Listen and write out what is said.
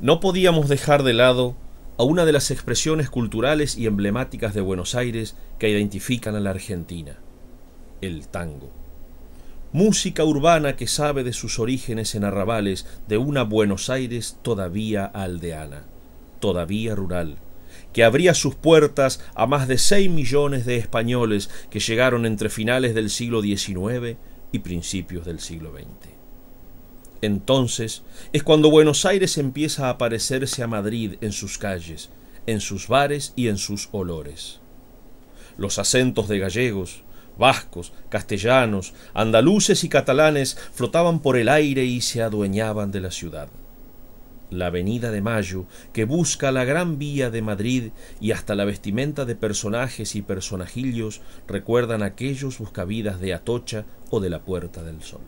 No podíamos dejar de lado a una de las expresiones culturales y emblemáticas de Buenos Aires que identifican a la Argentina, el tango. Música urbana que sabe de sus orígenes en arrabales de una Buenos Aires todavía aldeana, todavía rural, que abría sus puertas a más de 6 millones de españoles que llegaron entre finales del siglo XIX y principios del siglo XX. Entonces es cuando Buenos Aires empieza a parecerse a Madrid en sus calles, en sus bares y en sus olores. Los acentos de gallegos, vascos, castellanos, andaluces y catalanes flotaban por el aire y se adueñaban de la ciudad. La Avenida de Mayo, que busca la gran vía de Madrid y hasta la vestimenta de personajes y personajillos recuerdan aquellos buscavidas de Atocha o de la Puerta del Sol.